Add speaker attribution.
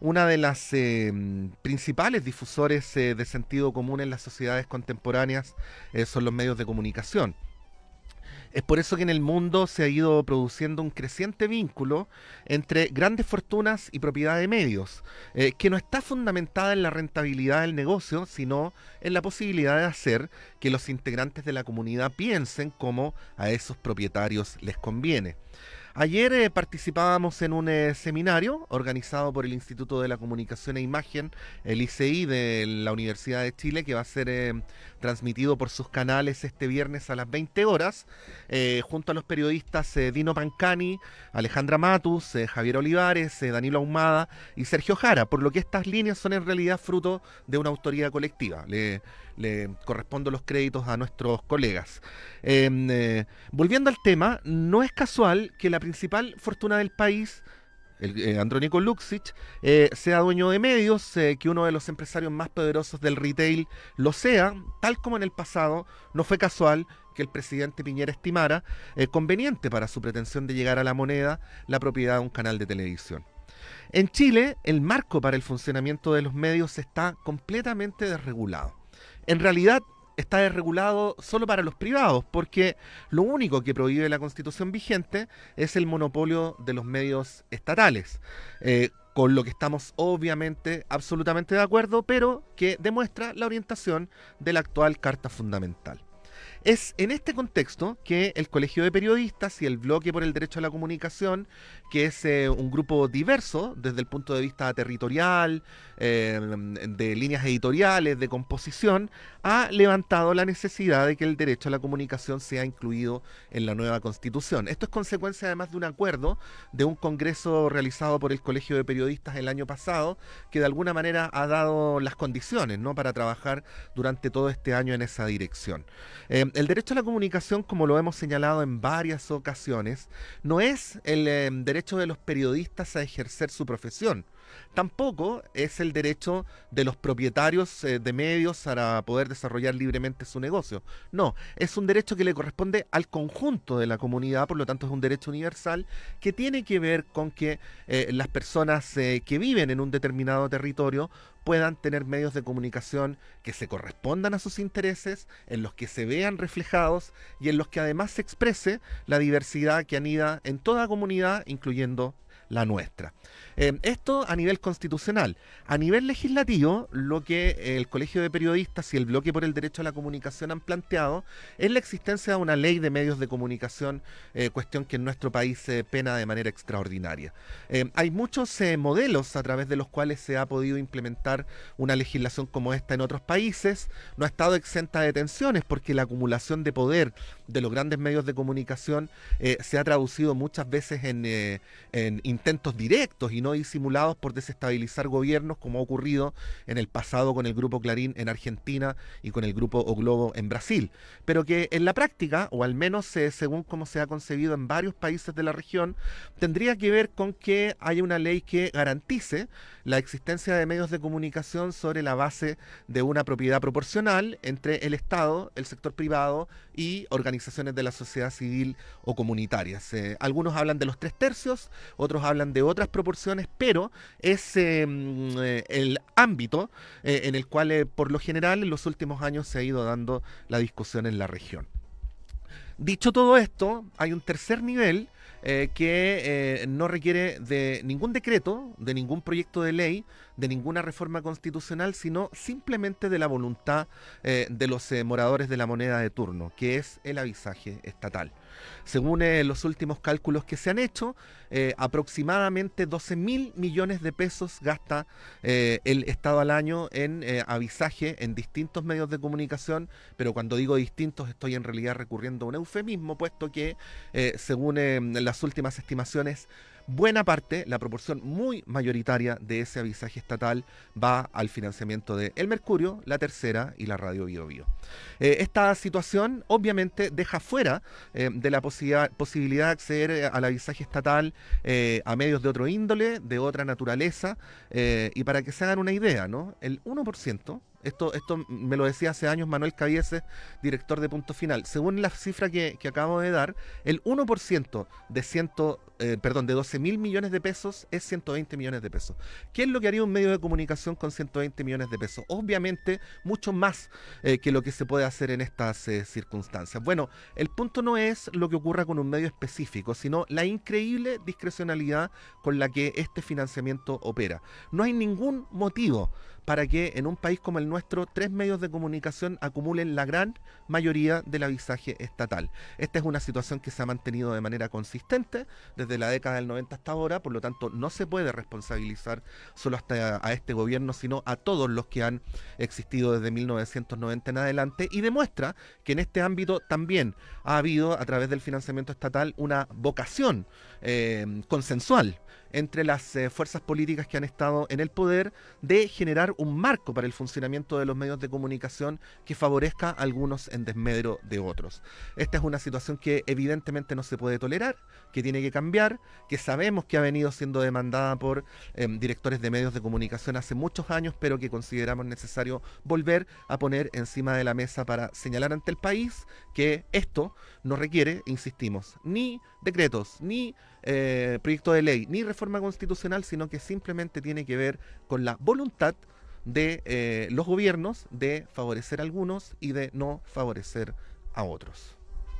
Speaker 1: una de las eh, principales difusores eh, de sentido común en las sociedades contemporáneas eh, son los medios de comunicación. Es por eso que en el mundo se ha ido produciendo un creciente vínculo entre grandes fortunas y propiedad de medios, que no está fundamentada en la rentabilidad del negocio, sino en la posibilidad de hacer que los integrantes de la comunidad piensen como a esos propietarios les conviene. Ayer eh, participábamos en un eh, seminario organizado por el Instituto de la Comunicación e Imagen, el ICI de la Universidad de Chile, que va a ser eh, transmitido por sus canales este viernes a las 20 horas, junto a los periodistas Dino Pancani, Alejandra Matus, Javier Olivares, Danilo Ahumada y Sergio Jara, por lo que estas líneas son en realidad fruto de una autoría colectiva le correspondo los créditos a nuestros colegas. Em, eh, volviendo al tema, no es casual que la principal fortuna del país, el, eh, Andrónico Luxich, eh, sea dueño de medios, que uno de los empresarios más poderosos del retail lo sea, tal como en el pasado no fue casual que el presidente Piñera estimara conveniente para su pretensión de llegar a la moneda la propiedad de un canal de televisión. En Chile, el marco para el funcionamiento de los medios está completamente desregulado en realidad está desregulado solo para los privados, porque lo único que prohíbe la constitución vigente es el monopolio de los medios estatales. Eh, con lo que estamos obviamente absolutamente de acuerdo, pero que demuestra la orientación de la actual Carta Fundamental. Es en este contexto que el Colegio de Periodistas y el Bloque por el Derecho a la Comunicación, que es eh, un grupo diverso desde el punto de vista territorial, eh, de líneas editoriales, de composición, ha levantado la necesidad de que el derecho a la comunicación sea incluido en la nueva Constitución. Esto es consecuencia además de un acuerdo de un congreso realizado por el Colegio de Periodistas el año pasado, que de alguna manera ha dado las condiciones ¿no? para trabajar durante todo este año en esa dirección. Eh, Em, el derecho a la comunicación, como lo hemos señalado en varias ocasiones, no es el em, derecho de los periodistas a ejercer su profesión. Tampoco es el derecho de los propietarios eh, de medios para poder desarrollar libremente su negocio. No, es un derecho que le corresponde al conjunto de la comunidad, por lo tanto es un derecho universal que tiene que ver con que eh, las personas eh, que viven en un determinado territorio puedan tener medios de comunicación que se correspondan a sus intereses, en los que se vean reflejados y en los que además se exprese la diversidad que anida en toda comunidad, incluyendo la nuestra. Eh, esto a nivel constitucional. A nivel legislativo, lo que el Colegio de Periodistas y el Bloque por el Derecho a la Comunicación han planteado es la existencia de una ley de medios de comunicación, eh, cuestión que en nuestro país se pena de manera extraordinaria. Eh, hay muchos modelos a través de los cuales se ha podido implementar una legislación como esta en otros países. No ha estado exenta de tensiones porque la acumulación de poder de los grandes medios de comunicación eh, se ha traducido muchas veces eh, en, intentos directos y no disimulados por desestabilizar gobiernos, como ha ocurrido en el pasado con el grupo Clarín en Argentina y con el grupo O Globo en Brasil. Pero que en la práctica, o al menos eh, según como se ha concebido en varios países de la región, tendría que ver con que haya una ley que garantice la existencia de medios de comunicación sobre la base de una propiedad proporcional entre el Estado, el sector privado y organizaciones de la sociedad civil o comunitarias. Eh, algunos hablan de los tres tercios, otros hablan de otras proporciones, pero es em, eh, el ámbito eh, en el cual, por lo general, en los últimos años se ha ido dando la discusión en la región. Dicho todo esto, hay un tercer nivel eh, que eh, no requiere de ningún decreto, de ningún proyecto de ley, de ninguna reforma constitucional, sino simplemente de la voluntad eh, de los moradores de la moneda de turno, que es el avisaje estatal. Según eh, los últimos cálculos que se han hecho, eh, aproximadamente 12 mil millones de pesos gasta eh, el Estado al año en avisaje en distintos medios de comunicación, pero cuando digo distintos estoy en realidad recurriendo a un eufemismo, puesto que según las últimas estimaciones, buena parte, la proporción muy mayoritaria de ese avisaje estatal va al financiamiento de El Mercurio, La Tercera y la Radio Bio Bio. Eh, esta situación obviamente deja fuera eh, de la posibilidad de acceder eh, al avisaje estatal a medios de otro índole, de otra naturaleza, y para que se hagan una idea, ¿no? el 1% esto, esto me lo decía hace años Manuel Cabieses director de Punto Final. Según la cifra que, que acabo de dar, el 1% de, ciento, eh, perdón, de 12 mil millones de pesos es 120 millones de pesos. ¿Qué es lo que haría un medio de comunicación con 120 millones de pesos? Obviamente, mucho más eh, que lo que se puede hacer en estas eh, circunstancias. Bueno, el punto no es lo que ocurra con un medio específico, sino la increíble discrecionalidad con la que este financiamiento opera. No hay ningún motivo para que en un país como el nuestro tres medios de comunicación acumulen la gran mayoría del avisaje estatal. Esta es una situación que se ha mantenido de manera consistente desde la década del 90 hasta ahora, por lo tanto no se puede responsabilizar solo hasta a este gobierno, sino a todos los que han existido desde 1990 en adelante y demuestra que en este ámbito también ha habido a través del financiamiento estatal una vocación eh, consensual entre las eh, fuerzas políticas que han estado en el poder de generar un marco para el funcionamiento de los medios de comunicación que favorezca a algunos en desmedro de otros. Esta es una situación que evidentemente no se puede tolerar, que tiene que cambiar, que sabemos que ha venido siendo demandada por em, directores de medios de comunicación hace muchos años, pero que consideramos necesario volver a poner encima de la mesa para señalar ante el país que esto no requiere, insistimos, ni decretos, ni eh, proyecto de ley ni reforma constitucional, sino que simplemente tiene que ver con la voluntad de eh, los gobiernos de favorecer a algunos y de no favorecer a otros.